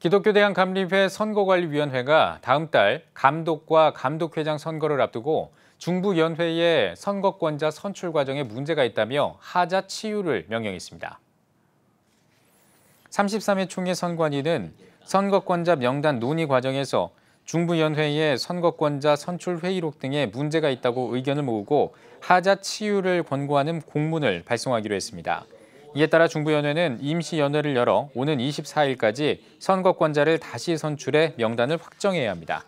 기독교대한 감리회 선거관리위원회가 다음 달 감독과 감독회장 선거를 앞두고 중부연회의 선거권자 선출 과정에 문제가 있다며 하자 치유를 명령했습니다. 33회 총회 선관위는 선거권자 명단 논의 과정에서 중부연회의 선거권자 선출 회의록 등에 문제가 있다고 의견을 모으고 하자 치유를 권고하는 공문을 발송하기로 했습니다. 이에 따라 중부연회는 임시연회를 열어 오는 24일까지 선거권자를 다시 선출해 명단을 확정해야 합니다.